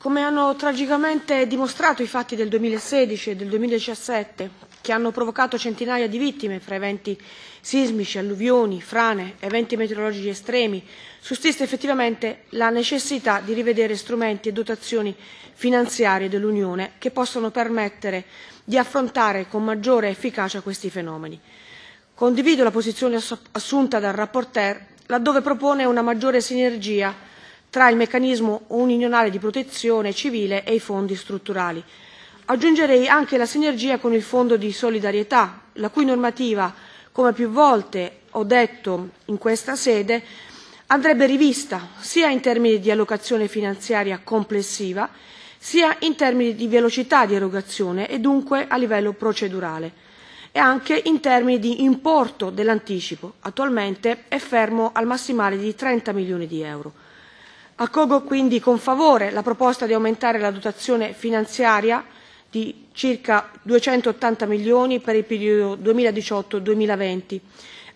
Come hanno tragicamente dimostrato i fatti del 2016 e del 2017, che hanno provocato centinaia di vittime fra eventi sismici, alluvioni, frane, eventi meteorologici estremi, sussiste effettivamente la necessità di rivedere strumenti e dotazioni finanziarie dell'Unione che possano permettere di affrontare con maggiore efficacia questi fenomeni. Condivido la posizione assunta dal rapporteur laddove propone una maggiore sinergia tra il meccanismo unionale di protezione civile e i fondi strutturali. Aggiungerei anche la sinergia con il Fondo di solidarietà, la cui normativa, come più volte ho detto in questa sede, andrebbe rivista sia in termini di allocazione finanziaria complessiva, sia in termini di velocità di erogazione e dunque a livello procedurale e anche in termini di importo dell'anticipo, attualmente è fermo al massimale di 30 milioni di euro. Accolgo quindi con favore la proposta di aumentare la dotazione finanziaria di circa 280 milioni per il periodo 2018-2020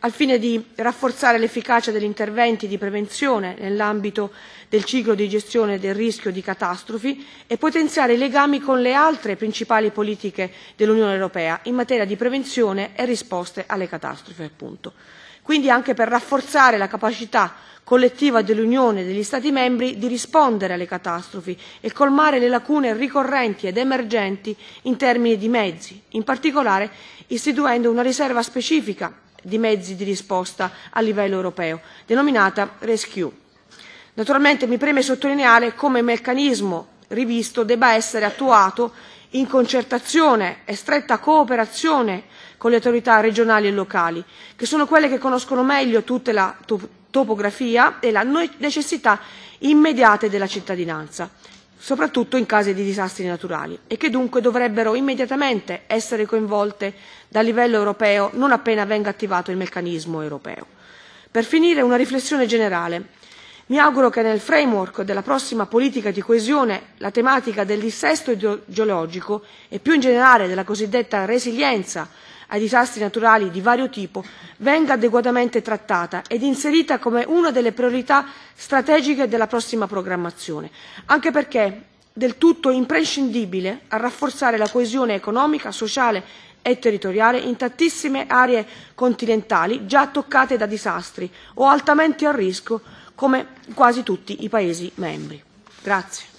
al fine di rafforzare l'efficacia degli interventi di prevenzione nell'ambito del ciclo di gestione del rischio di catastrofi e potenziare i legami con le altre principali politiche dell'Unione europea in materia di prevenzione e risposte alle catastrofi, appunto. Quindi anche per rafforzare la capacità collettiva dell'Unione e degli Stati membri di rispondere alle catastrofi e colmare le lacune ricorrenti ed emergenti in termini di mezzi, in particolare istituendo una riserva specifica di mezzi di risposta a livello europeo, denominata Rescue. Naturalmente mi preme sottolineare come il meccanismo rivisto debba essere attuato in concertazione e stretta cooperazione con le autorità regionali e locali, che sono quelle che conoscono meglio tutta la topografia e la necessità immediate della cittadinanza soprattutto in caso di disastri naturali, e che dunque dovrebbero immediatamente essere coinvolte a livello europeo non appena venga attivato il meccanismo europeo. Per finire, una riflessione generale. Mi auguro che nel framework della prossima politica di coesione la tematica del dissesto geologico e più in generale della cosiddetta resilienza ai disastri naturali di vario tipo venga adeguatamente trattata ed inserita come una delle priorità strategiche della prossima programmazione, anche perché del tutto imprescindibile a rafforzare la coesione economica, sociale e territoriale in tantissime aree continentali già toccate da disastri o altamente a rischio come quasi tutti i Paesi membri. Grazie.